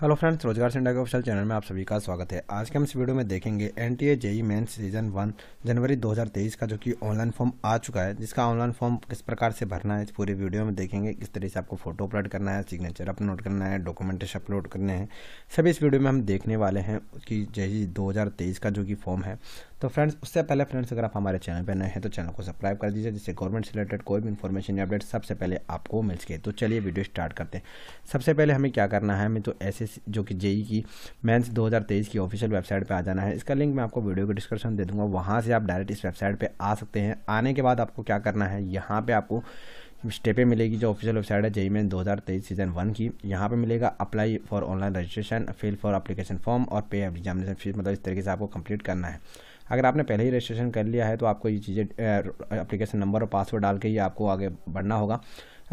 hello friends रोजगार सिंडा के official channel में आप सभी का स्वागत है आज के हम इस वीडियो में देखेंगे N T A JEE main season one जनवरी 2023 का जो कि ऑनलाइन फॉर्म आ चुका है जिसका ऑनलाइन फॉर्म किस प्रकार से भरना है इस पूरे वीडियो में देखेंगे किस तरीके से आपको फोटो अपलोड करना है सिग्नेचर अपलोड करना है डॉक्यूमेंटेश अपलोड करने हैं सभी इस वीडियो में हम देखने वाले हैं कि जेई e दो का जो कि फॉर्म है तो फ्रेंड्स उससे पहले फ्रेंड्स अगर आप हमारे चैनल पर नए हैं तो चैनल को सब्सक्राइब कर दीजिए जिससे गवर्नमेंट से रिलेटेड कोई भी इन्फॉर्मेशन या अपडेट सबसे पहले आपको मिल सके तो चलिए वीडियो स्टार्ट करते हैं सबसे पहले हमें क्या करना है हमें तो ऐसे जो कि जेई की मैंस 2023 की ऑफिशियल वेबसाइट पर आ जाना है इसका लिंक मैं आपको वीडियो को डिस्क्रिप्शन दे दूँगा वहाँ से आप डायरेक्ट इस वेबसाइट पर आ सकते हैं आने के बाद आपको क्या करना है यहाँ पर आपको स्टेपें मिलेगी जो ऑफिशियल वेबसाइट है जेई में 2023 सीजन वन की यहाँ पे मिलेगा apply for online registration fill for application form और पे एग्जामिनेशन फीस मतलब इस तरीके से आपको कंप्लीट करना है अगर आपने पहले ही रजिस्ट्रेशन कर लिया है तो आपको ये चीज़ें अप्लीकेशन नंबर और पासवर्ड डाल के ही आपको आगे बढ़ना होगा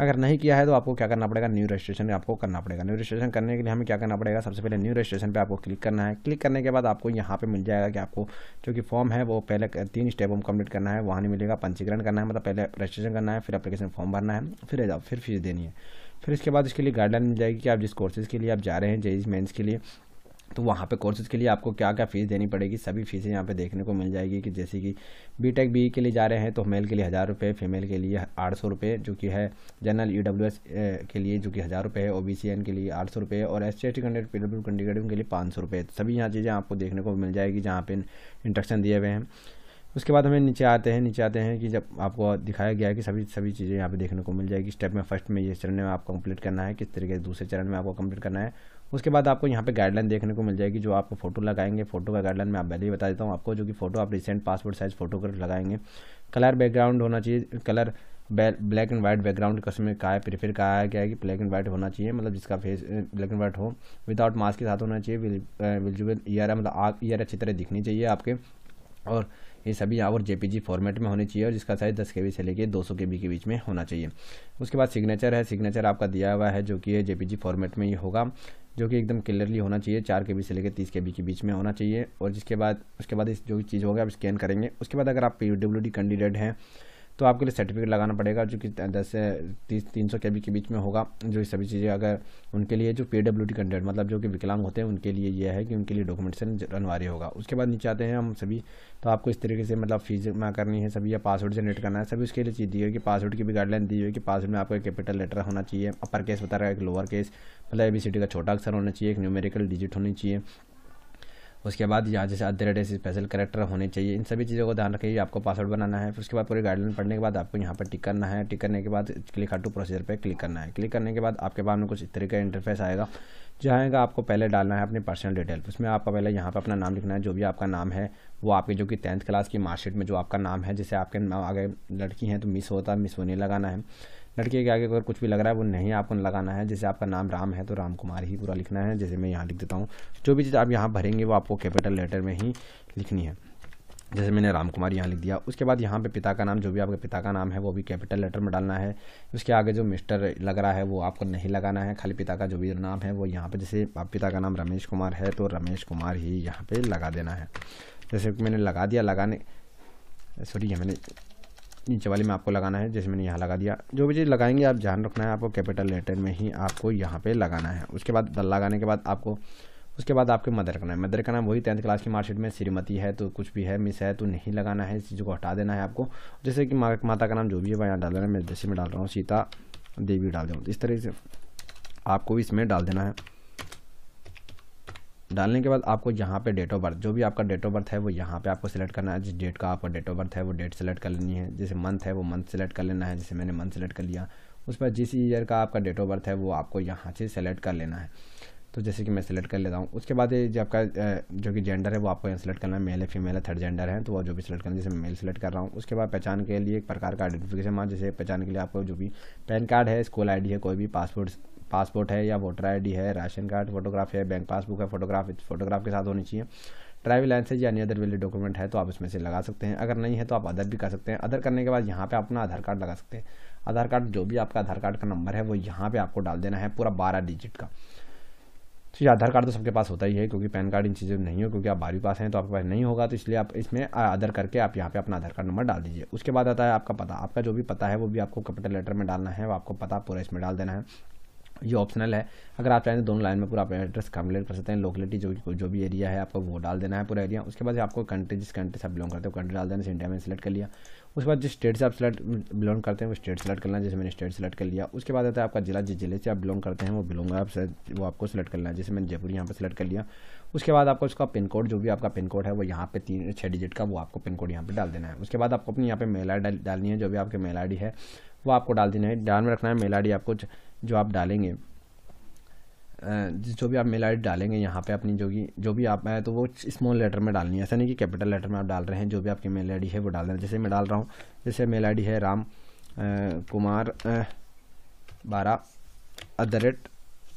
अगर नहीं किया है तो आपको क्या करना पड़ेगा न्यू रजिस्ट्रेशन आपको करना पड़ेगा न्यू रजिस्ट्रेशन करने के लिए हमें क्या करना पड़ेगा सबसे पहले न्यू रजिस्ट्रेशन पे आपको क्लिक करना है क्लिक करने के बाद आपको यहाँ पे मिल जाएगा कि आपको जो कि फॉर्म है वो पहले तीन स्टेप हम कम्प्लीट करना है वहाँ नहीं मिलेगा पंजीकरण करना है मतलब पहले रजिस्ट्रेशन करना है फिर अपलीकेशन फॉर्म भरना है फिर फिर फीस देनी है फिर इसके बाद इसके लिए गाइडलाइन मिल जाएगी कि आप जिस कोर्सेज़ के लिए आप जा रहे हैं जेईज मेन्स e e के लिए तो वहाँ पे कोर्सेज़ के लिए आपको क्या क्या फ़ीस देनी पड़ेगी सभी फ़ीसें यहाँ पे देखने को मिल जाएगी कि जैसे कि बीटेक बीई e के लिए जा रहे हैं तो मेल के लिए हज़ार रुपये फीमेल के लिए आठ सौ रुपये जो कि है जनरल ई e के लिए जो कि हज़ार रुपये है ओ बी सी एन के लिए आठ सौ रुपये और S S T candidate P W candidate के लिए पाँच सौ रुपये तो सभी यहाँ चीज़ें आपको देखने को मिल जाएगी जहाँ पर इंट्रक्शन दिए हुए हैं उसके बाद हमें नीचे आते हैं नीचे आते हैं कि जब आपको दिखाया गया है कि सभी सभी चीज़ें यहाँ पे देखने को मिल जाएगी स्टेप में फर्स्ट में ये चरण में आपको कंप्लीट करना है किस तरीके से दूसरे चरण में आपको कंप्लीट करना है उसके बाद आपको यहाँ पे गाइडलाइन देखने को मिल जाएगी जो आपको फोटो लगाएंगे फोटो का गाइडलाइन मैं आप पहले ही बता देता हूँ आपको जो कि फोटो आप रिसेंट पासपोर्ट साइज़ फोटो कर लगाएंगे कलर बैकग्राउंड होना चाहिए colour black and white background customer का है प्रीफर कहा है क्या है कि ब्लैक एंड वाइट होना चाहिए मतलब जिसका फेस ब्लैक एंड वाइट हो विदाउट मास्क के साथ होना चाहिए विजुअल ईयर मतलब आग ईयर अच्छी तरह दिखनी चाहिए आपके और ये सभी यहाँ पर जे फॉर्मेट में होने चाहिए और जिसका साइज दस के से लेके दो सौ के के बीच में होना चाहिए उसके बाद सिग्नेचर है सिग्नेचर आपका दिया हुआ है जो कि जेपीजी फॉर्मेट में ही होगा जो कि एकदम क्लियरली होना चाहिए चार के बी से लेकर तीस के बी के बीच में होना चाहिए और जिसके बाद उसके बाद इस जो चीज़ होगा आप स्कैन करेंगे उसके बाद अगर आप पी डी कैंडिडेट हैं तो आपके लिए सर्टिफिकेट लगाना पड़ेगा जो कि दस से तीस तीन सौ के बी के बीच में होगा जो सभी चीज़ें अगर उनके लिए जो पी डब्ल्यू टी कैंडिडेट मतलब जो कि विकलांग होते हैं उनके लिए यह है कि उनके लिए डॉक्यूमेंटेशन अनिवार्य होगा उसके बाद नीचे आते हैं हम सभी तो आपको इस तरीके से मतलब फीस जमा करनी है सभी या पासवर्ड जनरेट करना है सभी उसके लिए चीज़ दी है कि पासवर्ड की भी गाइडलाइन दी हुई कि पासवर्ड में आपका कैपिटल लेटर होना चाहिए अपर केस बता रहा है एक लोअर केस मतलब ए बी सी डी का छोटा अक्सर होना चाहिए एक न्यूमेरिकल डिजिट होनी चाहिए उसके बाद यहाँ जैसे अदर एड स्पेशल करेक्टर होने चाहिए इन सभी चीज़ों को ध्यान रखिए आपको पासवर्ड बनाना है फिर उसके बाद पूरी गाइडलाइन पढ़ने के बाद आपको यहाँ पर टिक करना है टिक करने के बाद क्लिक हाउ टू प्रोसीजर पर क्लिक करना है क्लिक करने के बाद आपके बाद में कुछ इस तरीके का इंटरफेस आएगा जो आएगा आपको पहले डालना है अपनी पर्सनल डिटेल उसमें आपको पहले यहाँ पर अपना नाम लिखना है जो भी आपका नाम है वो आपके जो कि टेंथ क्लास की मार्कशीट में जो आपका नाम है जैसे आपके नाम आगे लड़की हैं तो मिस होता है मिस होने लगाना है लड़के के आगे अगर कुछ भी लग रहा है वो नहीं आपको लगाना है जैसे आपका नाम राम है तो राम कुमार ही पूरा लिखना है जैसे मैं यहाँ लिख देता हूँ जो भी चीज़ आप यहाँ भरेंगे वो आपको कैपिटल लेटर में ही लिखनी है जैसे मैंने राम कुमार यहाँ लिख दिया उसके बाद यहाँ पे पिता का नाम जो भी आपके पिता का नाम है वो भी कैपिटल लेटर में डालना है उसके आगे जो मिस्टर लग रहा है वो आपको नहीं लगाना है खाली पिता का जो भी नाम है वो यहाँ पे जैसे आप पिता का नाम रमेश कुमार है तो रमेश कुमार ही यहाँ पे लगा देना है जैसे मैंने लगा दिया लगाने सॉरी मैंने नीचे वाले में आपको लगाना है जैसे मैंने यहाँ लगा दिया जो भी चीज़ लगाएंगे आप ध्यान रखना है आपको कैपिटल लेटर में ही आपको यहाँ पे लगाना है उसके बाद लगाने के बाद आपको उसके बाद आपके मदर का नाम मदर का नाम वही टेंथ क्लास की मार्कशीट में श्रीमती है तो कुछ भी है मिस है तो नहीं लगाना है इस चीज़ को हटा देना है आपको जैसे कि माता का नाम जो भी है वह यहाँ डाल देना है मैं जैसे मैं डाल रहा हूँ सीता देवी डाल दूँ इस तरह से आपको इसमें डाल देना है डालने के बाद आपको यहाँ पे डेट ऑफ बर्थ जो भी आपका डेट ऑफ बर्थ है वो यहाँ पे आपको सेलेक्ट करना है जिस डेट का आपका डेट ऑफ बर्थ है वो डेट सेलेक्ट कर लेनी है जैसे मंथ है वो मंथ सेलेक्ट कर लेना है जैसे मैंने मंथ सेलेक्ट कर लिया उस पर जिस ईयर का आपका डेट ऑफ बर्थ है वो आपको यहाँ से सेलेक्ट कर लेना है तो जैसे कि मैं सेलेक्ट कर लेता हूँ उसके बाद ये जो आपका जो कि जेंडर है वो आपको यहाँ सेलेक्ट करना है मेल है फीमेल है थर्ड जेंडर है तो वो जो भी सिलेक्ट करना है जैसे मेल सेलेक्ट कर रहा हूँ उसके बाद पहचान के लिए एक प्रकार का आइडेंटिफिकेशन मान जैसे पहचान के लिए आपको जो भी पैन कार्ड है स्कूल आईडी है कोई भी पासपोर्ट पासपोर्ट है या वोटर आईडी है राशन कार्ड फोटोग्राफ है बैंक पासबुक है फोटोग्राफ फोटोग्राफ के साथ होनी चाहिए ड्राइविंग लाइसेंस या अन्य अदर वैलिड डॉक्यूमेंट है तो आप इसमें से लगा सकते हैं अगर नहीं है तो आप अदर भी कर सकते हैं अदर करने के बाद यहाँ पे अपना आधार कार्ड लगा सकते हैं आधार कार्ड जो भी आपका आधार कार्ड का नंबर है वो यहाँ पे आपको डाल देना है पूरा बारह डिजिट का तो ये आधार कार्ड तो सबके पास होता ही है क्योंकि पैन कार्ड इन चीज़ें नहीं हो क्योंकि आप बारहवीं पास हैं तो आपके पास नहीं होगा तो इसलिए आप इसमें आधार करके आप यहाँ पे अपना आधार कार्ड नंबर डाल दीजिए उसके बाद आता है आपका पता आपका जो भी पता है वो भी आपको कैपिटल लेटर में डालना है वो आपको पता पूरा इसमें डाल देना है ये ऑप्शनल है अगर आप चाहें तो दोनों लाइन में पूरा अपना एड्रेस कैलकुलेट कर सकते हैं लोकेलिटी जो जो भी एरिया है आपको वो डाल देना है पूरा एरिया उसके बाद आपको कंट्री जिस कंट्री से आप बिलोंग करते हो कंट्री डाल देना इंडिया में सेलेक्ट कर लिया उसके बाद जिस स्टेट से आप सेलेक्ट बिलोंग करते हैं वो स्टेट सेलेक्ट करना है जैसे मैंने स्टेट सेलेक्ट कर लिया उसके बाद आता है आपका जिला जिस जिले से आप बिलोंग करते हैं वो बिलोंग आप वो आपको सेलेक्ट करना है जैसे मैंने जयपुर यहाँ पर सेलेक्ट कर लिया उसके बाद आपको उसका पिन कोड जो भी आपका पिन कोड है वो यहाँ पे तीन छः डिजिट का वो आपको पिन कोड यहाँ पर डाल देना है उसके बाद आपको अपनी यहाँ पे मेल आई डालनी है जो भी आपकी मेल आई है वो आपको डाल देना है ध्यान में रखना है मेल आई आपको जो आप डालेंगे जो भी आप मेल आई डालेंगे यहाँ पे अपनी जो भी जो भी आप है तो वो स्मॉल लेटर में डालनी है ऐसा नहीं कि कैपिटल लेटर में आप डाल रहे हैं जो भी आपकी मेल आई है वो डाल देना जैसे मैं डाल रहा हूँ जैसे मेल आई है राम कुमार बारह at the rate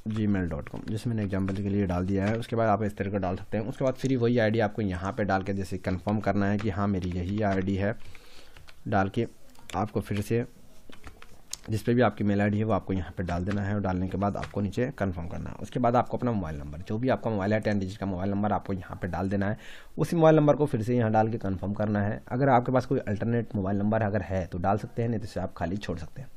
Gmail dot com जैसे मैंने एग्जाम्पल के लिए डाल दिया है उसके बाद आप इस तरह का डाल सकते हैं उसके बाद फिर वही आईडी आपको यहाँ पे डाल के जैसे कंफर्म करना है कि हाँ मेरी यही आईडी है डाल के आपको फिर से जिस पर भी आपकी मेल आई है वो आपको यहाँ पर डाल देना है और डालने के बाद आपको नीचे कन्फर्म करना है उसके बाद आपको अपना मोबाइल नंबर जो भी आपका मोबाइल है टेन डिजिट का मोबाइल नंबर आपको यहाँ पर डाल देना है उसी मोबाइल नंबर को फिर से यहाँ डाल के कन्फर्म करना है अगर आपके पास कोई अल्टरनेट मोबाइल नंबर अगर है तो डाल सकते हैं नहीं तो इसे आप खाली छोड़ सकते हैं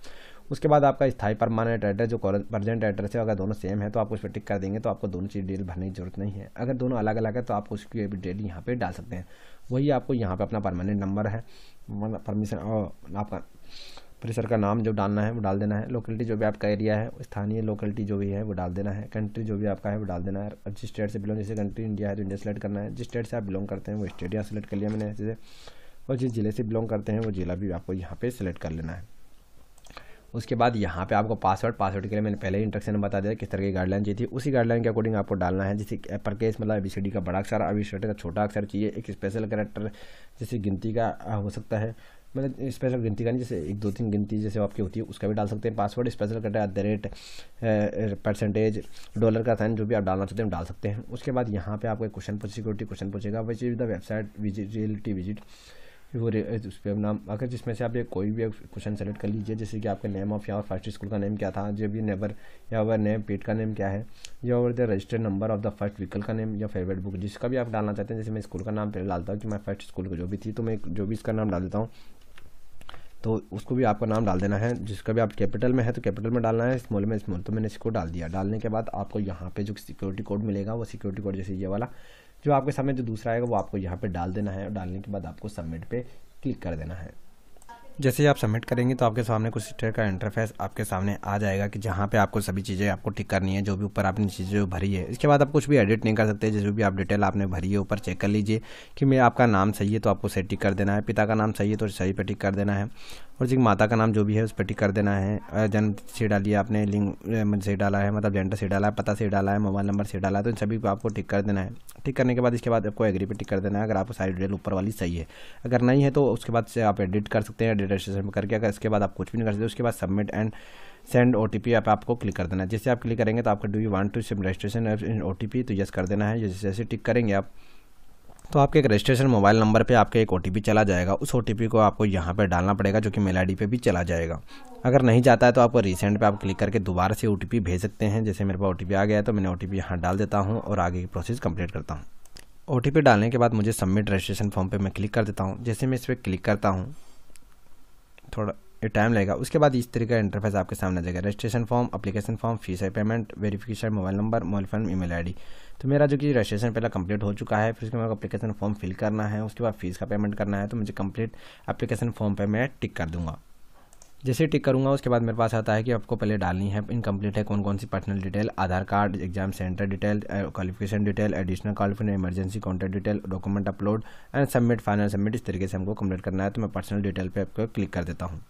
उसके बाद आपका स्थाई परमानेंट एड्रेस जो प्रजेंट एड्रेस है अगर दोनों सेम है तो आप उस पर टिक कर देंगे तो आपको दोनों चीज़ डिटेल भरने की जरूरत नहीं है अगर दोनों अलग अलग है तो आप उसकी भी डिटेल यहाँ पर डाल सकते हैं वही आपको यहाँ पर अपना परमानेंट नंबर है परमिशन मतलब आपका परिसर का नाम जो डालना है वो डाल देना है लोकेलिटी जो भी आपका एरिया है स्थानीय लोकेलिटी जो भी है वो डाल देना है कंट्री जो भी आपका है वो डाल देना है और जिस स्टेट से बिलोंग जैसे कंट्री इंडिया है तो इंडिया सेलेक्ट करना है जिस स्टेट से आप बिलोंग करते हैं वो स्टेट यहाँ सेलेक्ट कर लिया मैंने जैसे और जिस ज़िले से बिलोंग करते हैं वो ज़िला भी आपको यहाँ पर सिलेक्ट कर लेना है उसके बाद यहाँ पे आपको पासवर्ड पासवर्ड के लिए मैंने पहले ही इंट्रक्शन बता दिया किस तरह की गाइडलाइन चाहिए थी उसी गाइडलाइन के अकॉर्डिंग आपको डालना है जैसे पर केस मतलब डी का बड़ा अक्षर अभी का छोटा अक्षर चाहिए एक स्पेशल करेक्टर जैसे गिनती का हो सकता है मतलब स्पेशल गिनती करनी जैसे एक दो तीन गिनती जैसे आपकी होती है उसका भी डाल सकते हैं पासवर्ड स्पेशल कटा at the rate percentage dollar का साइन जो भी आप डालना चाहते हैं डाल सकते हैं उसके बाद यहाँ पे एक क्वेश्चन पूछ सिक्योरिटी क्वेश्चन पूछेगा which is the website visit reality visit वो eh, उस पर नाम अगर जिसमें से आप ये कोई भी क्वेश्चन सेलेक्ट कर लीजिए जैसे कि आपका name of your first school का नेम क्या था जब ये नेबर या ओवर नेम पेट का नेम क्या है या और the registered number of the first vehicle का नेम या फेवरेट बुक जिसका भी आप डालना चाहते हैं जैसे मैं स्कूल का नाम पहले डालता हूँ कि मैं फर्स्ट स्कूल का जो भी थी तो मैं जो भी इसका नाम डाल देता हूँ तो उसको भी आपका नाम डाल देना है जिसका भी आप कैपिटल में है तो कैपिटल में डालना है स्मॉल में स्मॉल तो मैंने इसको डाल दिया डालने के बाद आपको यहाँ पे जो सिक्योरिटी कोड मिलेगा वो सिक्योरिटी कोड जैसे ये वाला जो आपके सामने जो दूसरा आएगा वो आपको यहाँ पे डाल देना है और डालने के बाद आपको सबमिट पे क्लिक कर देना है जैसे ही आप सबमिट करेंगे तो आपके सामने कुछ सिस्टर का इंटरफेस आपके सामने आ जाएगा कि जहाँ पे आपको सभी चीज़ें आपको टिक करनी है जो भी ऊपर आपने चीज़ें जो भरी है इसके बाद आप कुछ भी एडिट नहीं कर सकते जो भी आप डिटेल आपने भरी है ऊपर चेक कर लीजिए कि मैं आपका नाम सही है तो आपको सही टिक कर देना है पिता का नाम सही है तो सही पर टिक कर देना है और जिस माता का नाम जो भी है उस पर टिक कर देना है जन्म से डालिए आपने लिंक से डाला है मतलब जेंडर से डाला है पता से डाला है मोबाइल नंबर से डाला है तो इन सभी को आपको टिक कर देना है टिक करने के बाद इसके बाद आपको एग्री पर टिक कर देना है अगर आपको सारी डिटेल ऊपर वाली सही है अगर नहीं है तो उसके बाद से आप एडिट कर सकते हैं डेटा रजिस्ट्रेशन पर करके अगर इसके बाद आप कुछ भी नहीं कर सकते उसके बाद submit and send O T P आप आपको क्लिक कर देना है जैसे आप क्लिक करेंगे तो आपका do you want to submit registration in O T P तो यस कर देना है जैसे जैसे टिक करेंगे आप तो आपके एक रजिस्ट्रेशन मोबाइल नंबर पे आपके एक ओ चला जाएगा उस ओ को आपको यहाँ पर डालना पड़ेगा जो कि मेल आई पे भी चला जाएगा अगर नहीं जाता है तो आपको रिसेंट पे आप क्लिक करके दोबारा से ओ भेज सकते हैं जैसे मेरे पास ओ आ गया तो मैंने ओ टी यहाँ डाल देता हूँ और आगे की प्रोसेस कंप्लीट करता हूँ ओ डालने के बाद मुझे सबमिट रजिस्ट्रेशन फॉर्म पर मैं क्लिक कर देता हूँ जैसे मैं इस पर क्लिक करता हूँ थोड़ा ये टाइम लगेगा उसके बाद इस तरीके का इंटरफेस आपके सामने आ जाएगा registration form application form fees payment verification mobile number mobile form email ID तो मेरा जो कि रजिस्ट्रेशन पहला कंप्लीट हो चुका है फिर उसके बाद अपलीकेशन फॉर्म फिल करना है उसके बाद फीस का पेमेंट करना है तो मुझे कंप्लीट अपलीकेशन फॉर्म पर मैं टिक कर दूंगा जैसे टिक करूँगा उसके बाद मेरे पास आता है कि आपको पहले डालनी है इनकम्प्लीट है कौन कौन सी personal detail Aadhaar card exam centre detail qualification detail additional qualification emergency contact detail document upload and submit final submit इस तरीके से हमको कम्प्लीट करना है तो मैं पर्सनल डिटेल पर आपको क्लिक कर देता हूँ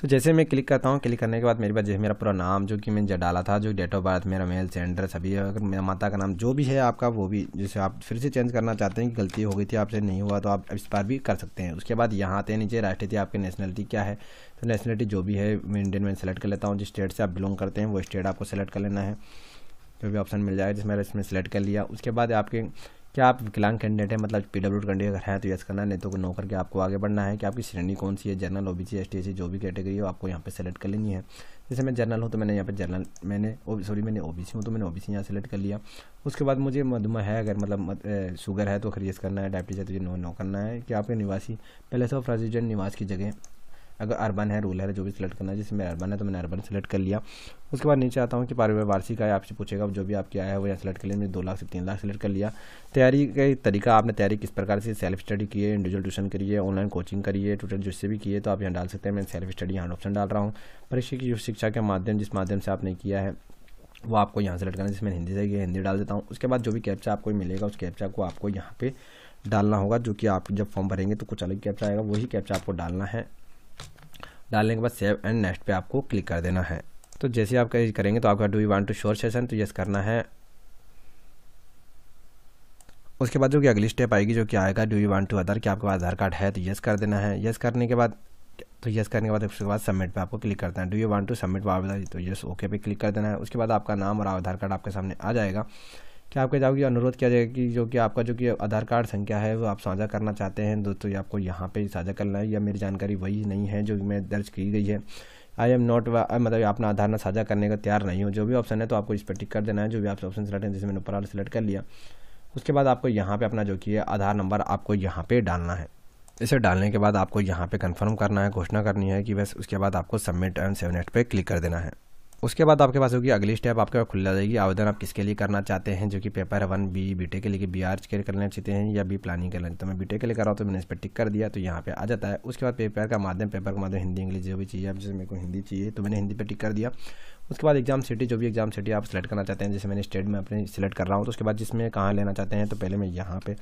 तो जैसे मैं क्लिक करता हूँ क्लिक करने के बाद मेरे पास जैसे मेरा पूरा नाम जो कि मैंने डाला था जो डेट ऑफ बर्थ मेरा मेल सेंडर सभी अगर मेरा माता का नाम जो भी है आपका वो भी जैसे आप फिर से चेंज करना चाहते हैं कि गलती हो गई थी आपसे नहीं हुआ तो आप इस बार भी कर सकते हैं उसके बाद यहाँ आते हैं नीचे राष्ट्रीय आपकी नेशनलिटी क्या है तो नेशनलिटी जो भी है मैं इंडियन में सेलेक्ट कर लेता हूँ जिस स्टेट से आप बिलोंग करते हैं वो स्टेट आपको सेलेक्ट कर लेना है जो भी ऑप्शन मिल जाएगा जिसमें इसमें सेलेक्ट कर लिया उसके बाद आपके क्या आप विकलांग कैंडिडेट हैं मतलब पी डब्ल्यू कैंडिडेट है तो यस करना है नहीं तो नो करके आपको आगे बढ़ना है कि आपकी श्रेणी कौन सी है general O B C S T जो भी कैटेगरी हो आपको यहाँ पे सेलेक्ट कर लेनी है जैसे मैं जनरल हूँ तो मैंने यहाँ पे जनरल मैंने सॉरी मैंने ओ बी सी हूँ तो मैंने ओ बी सी यहाँ सेलेक्ट कर लिया उसके बाद मुझे मधुमेह है अगर मतलब शुगर है तो खरीज करना है डायबिटीज है तो ये नो नो करना है कि आपके निवासी पहले से तो रेजिडेंट निवास की जगह अगर अर्बन है रूलर है जो भी सिलेक्ट करना है जैसे मैं अर्बन है तो मैंने अर्बन सेलेक्ट कर लिया उसके बाद नीचे आता हूँ कि पारिवार वार्षिक आय आपसे पूछेगा जो भी आपके आया है वो यहाँ सेलेक्ट कर लिया मैंने दो लाख से तीन लाख सेलेक्ट कर लिया तैयारी का तरीका आपने तैयारी किस प्रकार से सेल्फ स्टडी की है इंडिविजुअल ट्यूशन करिए ऑनलाइन कोचिंग करिए ट्यूटर जिससे भी किए तो आप यहाँ डाल सकते हैं मैं सेल्फ स्टडी यहाँ ऑप्शन डाल रहा हूँ परीक्षा की जो शिक्षा के माध्यम जिस माध्यम से आपने किया है वो आपको यहाँ सेलेक्ट करना है जिसमें हिंदी से हिंदी डाल देता हूँ उसके बाद जो भी कैप्चा आपको मिलेगा उस कैप्चा को आपको यहाँ पे डालना होगा जो कि आप जब फॉर्म भरेंगे तो कुछ अलग कैप्चा आएगा वही कैप्चा आपको डालना है डालने के बाद सेव एंड नेक्स्ट पे आपको क्लिक कर देना है तो जैसे आप करेंगे तो आपका do you want to sure session तो यस करना है उसके बाद जो कि अगली स्टेप आएगी जो कि आएगा do you want to Aadhaar कि आपके पास आधार कार्ड है तो यस कर देना है यस करने के बाद तो यस करने के बाद उसके बाद सबमिट पे आपको क्लिक करना है do you want to submit वो आवेदन तो यस ओके पे क्लिक कर देना है उसके बाद आपका नाम और आधार कार्ड आपके सामने आ जाएगा क्या आपके जाओ कि अनुरोध किया जाएगा कि जो कि आपका जो कि आधार कार्ड संख्या है वो आप साझा करना चाहते हैं दोस्तों ये आपको यहाँ पे साझा करना है या मेरी जानकारी वही नहीं है जो मैं दर्ज की गई है आई एम नॉट मतलब अपना आधार ना साझा करने का तैयार नहीं हो जो भी ऑप्शन है तो आपको इस पर टिक कर देना है जो भी आपसे ऑप्शन सेलेक्ट है जैसे मैंने ऊपर सेलेक्ट सिलेक्ट कर लिया उसके बाद आपको यहाँ पर अपना जो कि आधार नंबर आपको यहाँ पर डालना है इसे डालने के बाद आपको यहाँ पे कंफर्म करना है घोषणा करनी है कि बस उसके बाद आपको सबमिट एंड सेवन एट पे क्लिक कर देना है उसके बाद आपके पास होगी अगली स्टेप आपके पास खुल जाएगी आवेदन आप किसके लिए करना चाहते हैं जो कि पेपर वन बी बी के लिए बी आर के लिए करना चाहते हैं या बी प्लानिंग करना चाहते हैं मैं बी के लिए कर रहा हूँ तो मैंने इस पर टिक कर दिया तो यहाँ पे आ जाता है उसके बाद पेपर का माध्यम पेपर का माध्यम हिंदी इंग्लिश जो भी चाहिए आप जैसे मेरे को हिंदी चाहिए तो मैंने हिंदी पर टिक कर दिया उसके बाद एग्जाम सिटी जो भी एग्जाम सिटी आप सिलेक्ट करना चाहते हैं जैसे मैंने स्टेट में अपने सिलेक्ट कर रहा हूँ तो उसके बाद जिसमें कहाँ लेना चाहते हैं तो पहले मैं यहाँ पर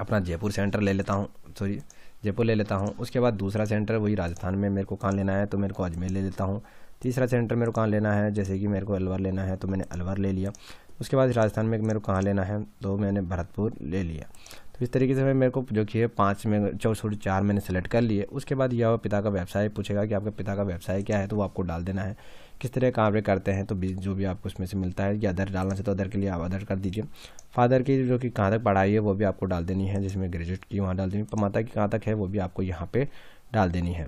अपना जयपुर सेंटर ले लेता हूँ सॉरी जयपुर ले लेता हूँ उसके बाद दूसरा सेंटर वही राजस्थान में मेरे को कहाँ लेना है तो मेरे को अजमेर ले लेता हूँ तीसरा सेंटर मेरे को कहाँ लेना है जैसे कि मेरे को अलवर लेना है तो मैंने अलवर ले लिया उसके बाद राजस्थान में मेरे को कहाँ लेना है तो मैंने भरतपुर ले लिया तो इस तरीके से मैं मेरे को जो कि है पाँच में चौसठ चार मैंने सेलेक्ट कर लिए उसके बाद यह पिता का व्यवसाय पूछेगा कि आपके पिता का व्यवसाय क्या है तो वो आपको डाल देना है किस तरह कार्य करते हैं तो जो भी आपको उसमें से मिलता है या अदर डालना चाहते तो अदर के लिए आप अदर कर दीजिए फादर की जो कि कहाँ तक पढ़ाई है वो भी आपको डाल देनी है जिसमें ग्रेजुएट की वहाँ डाल देनी माता की कहाँ तक है वो भी आपको यहाँ पर डाल देनी है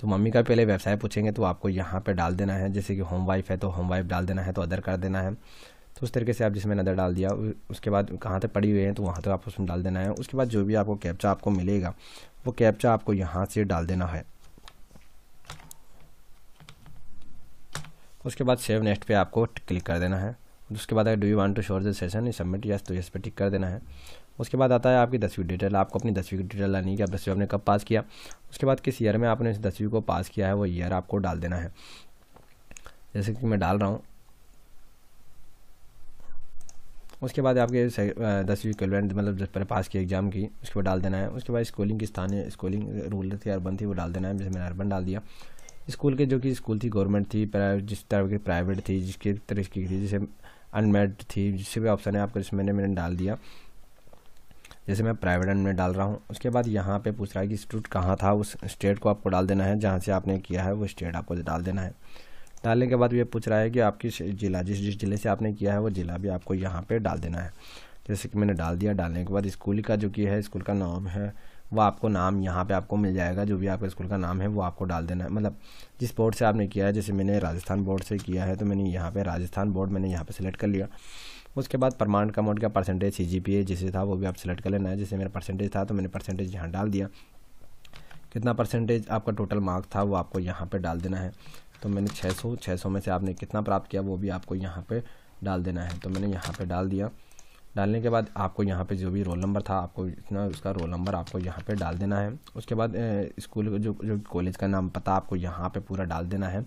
तो मम्मी का पहले व्यवसाय पूछेंगे तो आपको यहाँ पर डाल देना है जैसे कि होम वाइफ है तो होम वाइफ डाल देना है तो अदर कर देना है तो उस तरीके से आप जिसमें नज़र डाल दिया उसके बाद कहाँ तक पड़ी हुई है तो वहाँ तक आपको उसमें डाल देना है उसके बाद जो भी आपको कैप्चा आपको मिलेगा वो कैप्चा आपको यहाँ से डाल देना है उसके बाद सेव नेक्स्ट पे आपको क्लिक कर देना है उसके बाद अगर do you want to sure the session submit yes तो यस पे टिक कर देना है उसके बाद आता है आपकी दसवीं डिटेल आपको अपनी दसवीं की डिटेल लानी कि आप दसवीं आपने कब पास किया उसके बाद किस ईयर में आपने इस दसवीं को पास किया है वो ईयर आपको डाल देना है जैसे कि मैं डाल रहा हूँ उसके बाद आपके दसवीं इक्वलेंट मतलब जिस पर पास की एग्ज़ाम की उसके बाद डाल देना है उसके बाद स्कूलिंग की स्थान है स्कूलिंग रूल थी अर्बन थी वो डाल देना है जैसे मैंने अर्बन डाल दिया स्कूल के जो कि स्कूल थी गवर्नमेंट थी जिस तरह की प्राइवेट थी जिसके तरह की थी जैसे अनमेड थी जिससे भी ऑप्शन है आपको जिसमें मैंने मैंने डाल दिया जैसे मैं प्राइवेट एंड में डाल रहा हूँ उसके बाद यहाँ पे पूछ रहा है कि इंस्टीट्यूट कहाँ था उस स्टेट को आपको डाल देना है जहाँ से आपने किया है वो स्टेट आपको डाल देना है डालने के बाद ये पूछ रहा है कि आपकी जिला जिस जिस जिले से आपने किया है वो ज़िला भी आपको यहाँ पर डाल देना है जैसे कि मैंने डाल दिया डालने के बाद स्कूल का जो कि है स्कूल का नाम है वो आपको नाम यहाँ पे आपको मिल जाएगा जो भी आपके स्कूल का नाम है वो आपको डाल देना है मतलब जिस बोर्ड से आपने किया है जैसे मैंने राजस्थान बोर्ड से किया है तो मैंने यहाँ पे राजस्थान बोर्ड मैंने यहाँ पे सेलेक्ट कर लिया उसके बाद परमानेंट अमाउंट का percentage C G P A जिसे था वो भी आप सेलेक्ट कर लेना है जैसे मेरा परसेंटेज था तो मैंने परसेंटेज यहाँ डाल दिया कितना परसेंटेज आपका टोटल मार्क्स था वो आपको यहाँ पे डाल देना है तो मैंने 600 600 में से आपने कितना प्राप्त किया वो भी आपको यहाँ पे डाल देना है तो मैंने यहाँ पे डाल दिया डालने के बाद आपको यहाँ पे जो भी रोल नंबर था आपको इतना उसका रोल नंबर आपको यहाँ पे डाल देना है उसके बाद स्कूल जो जो कॉलेज का नाम पता आपको यहाँ पे पूरा डाल देना है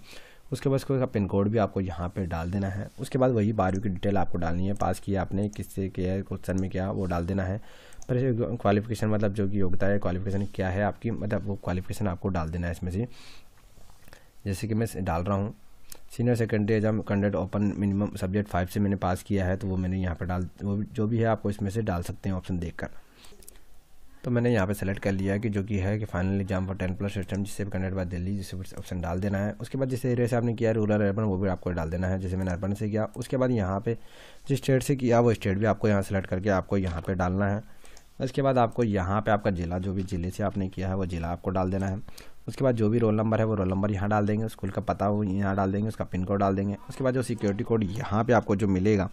उसके बाद उसका पिन कोड भी आपको यहाँ पर डाल देना है उसके बाद वही बारहवीं की डिटेल आपको डालनी है पास किया आपने किससे किया है क्वेश्चन में क्या वो डाल देना है पर क्वालिफिकेशन मतलब जो कि योग्यता है क्वालिफिकेशन क्या है आपकी मतलब वो क्वालिफिकेशन आपको डाल देना है इसमें से जैसे कि मैं डाल रहा हूँ senior secondary exam conduct open minimum subject five से मैंने पास किया है तो वो मैंने यहाँ पर डाल वो जो भी है आपको इसमें से डाल सकते हैं ऑप्शन देख तो मैंने यहाँ पे सेलेक्ट कर लिया कि जो कि है कि final exam for ten plus system जिससे कनेक्ट बाद दिल्ली जिससे ऑप्शन डाल देना है उसके बाद जिस एरिया से आपने किया रूरल अर्बन वो भी आपको डाल देना है जैसे मैंने अर्बन से किया उसके बाद यहाँ पर जिस स्टेट से किया वो स्टेट भी आपको यहाँ सेलेक्ट करके आपको यहाँ पर डालना है उसके बाद आपको यहाँ पे आपका ज़िला जो भी ज़िले से आपने किया है वो ज़िला आपको डाल देना है उसके बाद जो भी रोल नंबर है वो रोल नंबर यहाँ डाल देंगे स्कूल का पता वो यहाँ डाल देंगे उसका पिन कोड डाल देंगे उसके बाद जो सिक्योरिटी कोड यहाँ पर आपको जो मिलेगा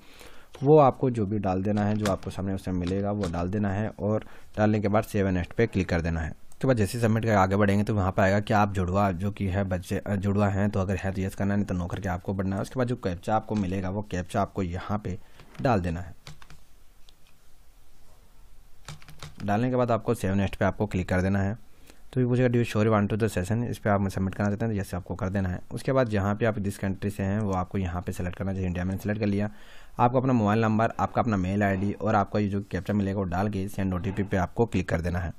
वो आपको जो भी डाल देना है जो आपको सामने उसमें मिलेगा वो डाल देना है और डालने के बाद सेवन एस्ट पे क्लिक कर देना है उसके तो बाद जैसे सबमिट करके आगे बढ़ेंगे तो वहाँ पर आएगा कि आप जुड़वा जो कि है बच्चे जुड़वा हैं तो अगर है तो यस करना नहीं तो नो करके आपको बढ़ना है उसके बाद जो कैप्चा आपको मिलेगा वो कैप्चा आपको यहाँ पर डाल देना है डालने के बाद आपको सेवन एस्ट पर आपको क्लिक कर देना है तो ये पूछेगा do sure want to the session इस पर आप सबमिट करना चाहते हैं तो जैसे आपको कर देना है उसके बाद जहाँ पे आप जिस कंट्री से हैं वो आपको यहाँ पे सेलेक्ट करना चाहिए इंडिया में सेलेक्ट कर लिया आपको अपना मोबाइल नंबर आपका अपना मेल आई और आपका ये जो कैप्चर मिलेगा वो डाल के सेंड ओ पे आपको क्लिक कर देना है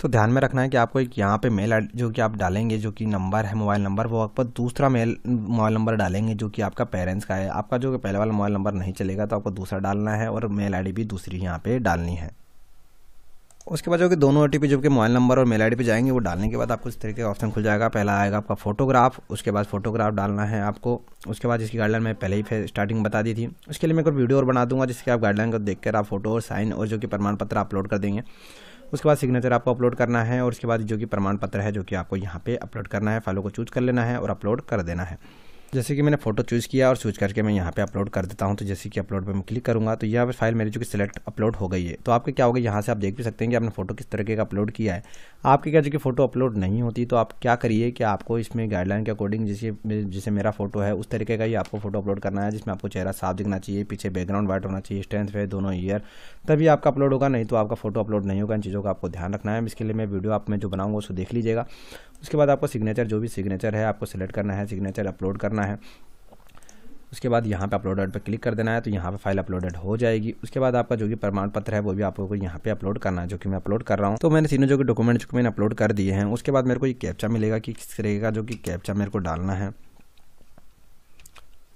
तो ध्यान में रखना है कि आपको एक यहाँ पे मेल जो कि आप डालेंगे जो कि नंबर है मोबाइल नंबर वो आपको दूसरा मेल मोबाइल नंबर डालेंगे जो कि आपका पेरेंट्स का है आपका जो पहले वाला मोबाइल नंबर नहीं चलेगा तो आपको दूसरा डालना है और मेल आईडी भी दूसरी यहाँ पे डालनी है उसके बाद जो कि दोनों ओ टी जो कि मोबाइल नंबर और मेल आई पे जाएंगे वो डालने के बाद आपको इस तरीके का ऑप्शन खुल जाएगा पहला आएगा आपका फोटोग्राफ उसके बाद फोटोग्राफ डालना है आपको उसके बाद जिसकी गाइडलाइन मैं पहले ही फिर स्टार्टिंग बता दी थी उसके लिए मैं एक वीडियो और बना दूंगा जिसके आप गाइडलाइन को देख आप फोटो और साइन और जो कि प्रमाण पत्र अपलोड कर देंगे उसके बाद सिग्नेचर आपको अपलोड करना है और उसके बाद जो कि प्रमाण पत्र है जो कि आपको यहाँ पर अपलोड करना है फाइलों को चूज कर लेना है और अपलोड कर देना है जैसे कि मैंने फोटो चूज़ किया और चूज करके मैं यहाँ पे अपलोड कर देता हूँ तो जैसे कि अपलोड पे मैं क्लिक करूँगा तो यहाँ पे फाइल मेरी जो कि सिलेक्ट अपलोड हो गई है तो आपके क्या होगा यहाँ से आप देख भी सकते हैं कि आपने फोटो किस तरीके का अपलोड किया है आपके क्या जो कि फोटो अपलोड नहीं होती तो आप क्या करिए कि आपको इसमें गाइडलाइन के अकॉर्डिंग जैसे जैसे मेरा फोटो है उस तरीके का ही आपको फोटो अपलोड करना है जिसमें आपको चेहरा साफ दिखना चाहिए पीछे बैकग्राउंड वाइट होना चाहिए स्ट्रेंथ है दोनों ईयर तभी आपका अपलोड होगा नहीं तो आपका फोटो अपलोड नहीं होगा इन चीज़ों का आपको ध्यान रखना है इसके लिए मैं वीडियो आप में जो बनाऊँगा उसको देख लीजिएगा उसके बाद आपको सिग्नेचर जो भी सिग्नेचर है आपको सिलेक्ट करना है सिग्नेचर अपलोड करना करना है उसके बाद यहाँ पे अपलोडेड पर क्लिक कर देना है तो यहाँ पे फाइल अपलोडेड हो जाएगी उसके बाद आपका जो भी प्रमाण पत्र है वो भी आपको यहाँ पे अपलोड करना है जो कि मैं अपलोड कर रहा हूँ तो मैंने तीनों जो कि डॉक्यूमेंट जो कि मैंने अपलोड कर दिए हैं उसके बाद मेरे को ये कैप्चा मिलेगा कि किस तरीके का जो कि कैप्चा मेरे को डालना है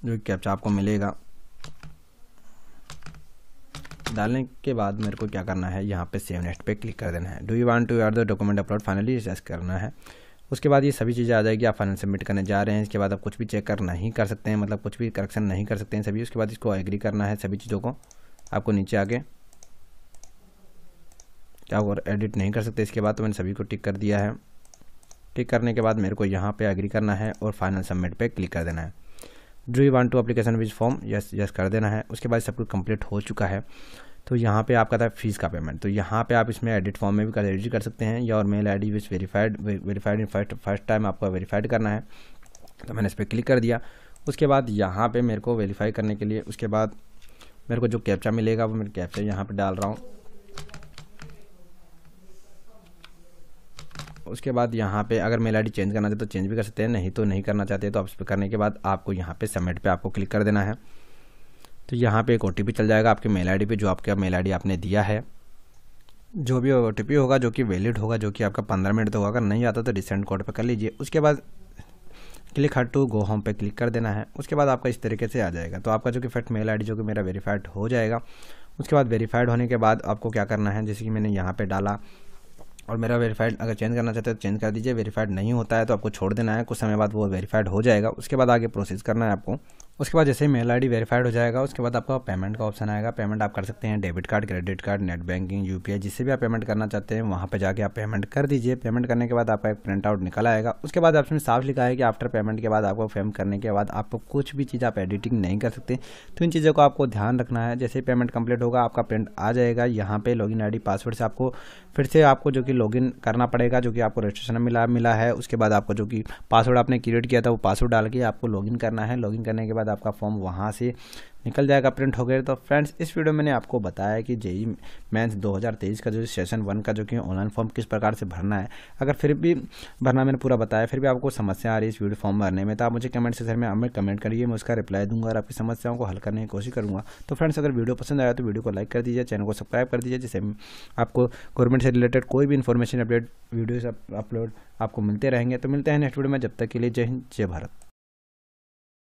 जो कैप्चा आपको मिलेगा डालने के बाद मेरे को क्या करना है यहाँ पर सेव नेक्स्ट पर क्लिक कर देना है do you want to are the document upload finally recess करना है उसके बाद ये सभी चीज़ें आ जाएगी आप फाइनल सबमिट करने जा रहे हैं इसके बाद आप कुछ भी चेक कर नहीं कर सकते हैं मतलब कुछ भी करेक्शन नहीं कर सकते हैं सभी उसके बाद इसको एग्री करना है सभी चीज़ों को आपको नीचे आके क्या और एडिट नहीं कर सकते इसके बाद तो मैंने सभी को टिक कर दिया है टिक करने के बाद मेरे को यहाँ पे एग्री करना है और फाइनल सबमिट पे क्लिक कर देना है do you want to application with form yes yes कर देना है उसके बाद सब कुछ कंप्लीट हो चुका है तो यहाँ पे आपका था फीस का पेमेंट तो यहाँ पे आप इसमें एडिट फॉर्म में भी एडिट कर सकते हैं या और mail I D which verified verified first first time आपको वेरीफाइड करना है तो मैंने इस पर क्लिक कर दिया उसके बाद यहाँ पे मेरे को वेरीफाई करने के लिए उसके बाद मेरे को जो कैप्चा मिलेगा वो मैं कैप्चा यहाँ पर डाल रहा हूँ उसके बाद यहाँ पे अगर मेल आईडी चेंज करना चाहते तो चेंज भी कर सकते हैं नहीं तो नहीं करना चाहते तो आप इस पर करने के बाद आपको यहाँ पे सबमिट पे आपको क्लिक कर देना है तो यहाँ पे एक ओ चल जाएगा आपके मेल आई पे जो आपका मेल आई आपने दिया है जो भी ओ होगा जो कि वैलिड होगा जो कि आपका पंद्रह मिनट तो होगा अगर नहीं आता तो रिसेंट कोड पर कर लीजिए उसके बाद click hit to go home पे क्लिक कर देना है उसके बाद आपका इस तरीके से आ जाएगा तो आपका जो कि फैक्ट मेल आईडी जो कि मेरा वेरीफाइड हो जाएगा उसके बाद वेरीफाइड होने के बाद आपको क्या करना है जैसे कि मैंने यहाँ पे डाला और मेरा वेरीफाइड अगर चेंज करना चाहते हैं तो चेंज कर दीजिए वेरीफाइड नहीं होता है तो आपको छोड़ देना है कुछ समय बाद वो वेरीफाइड हो जाएगा उसके बाद आगे प्रोसेस करना है आपको उसके बाद जैसे मेल आई वेरीफाइड हो जाएगा उसके बाद आपका पेमेंट का ऑप्शन आएगा पेमेंट आप कर सकते हैं debit card credit card net banking U जिससे भी आप पेमेंट करना चाहते हैं वहाँ पर जाकर आप पेमेंट कर दीजिए पेमेंट करने के बाद आपका एक प्रिंट आउट निकल आएगा उसके बाद आपने साफ लिखा है कि आफ्टर पेमेंट के बाद आपको फेम करने के बाद आपको कुछ भी चीज़ आप एडिटिंग नहीं कर सकते तो इन चीज़ों को आपको ध्यान रखना है जैसे पेमेंट कंप्लीट होगा आपका प्रिंट आ जाएगा यहाँ पे लॉगिन आईडी पासवर्ड से आपको फिर से आपको जो कि लॉगिन करना पड़ेगा जो कि आपको रजिस्ट्रेशन मिला मिला है उसके बाद आपको जो कि पासवर्ड आपने क्रिएट किया था वो पासवर्ड डाल के आपको लॉगिन करना है लॉगिन करने के बाद आपका फॉर्म वहाँ से निकल जाएगा प्रिंट हो गया तो फ्रेंड्स इस वीडियो मैंने आपको बताया कि जेई मेंस 2023 का जो सेशन वन का जो कि ऑनलाइन फॉर्म किस प्रकार से भरना है अगर फिर भी भरना मैंने पूरा बताया फिर भी आपको समस्या आ रही है इस वीडियो फॉर्म भरने में तो आप मुझे कमेंट सेशन में हमें कमेंट करिए मैं उसका रिप्लाई दूंगा और आपकी समस्याओं को हल करने की कोशिश करूँगा तो फ्रेंड्स अगर वीडियो पसंद आया तो वीडियो को लाइक कर दीजिए चैनल को सब्सक्राइब कर दीजिए जिससे आपको गवर्नमेंट से रिलेटेड कोई भी इन्फॉर्मेशन अपडेट वीडियोज़ अपलोड आपको मिलते रहेंगे तो मिलते हैं नेक्स्ट वीडियो में जब तक के लिए जय हिंद जय भारत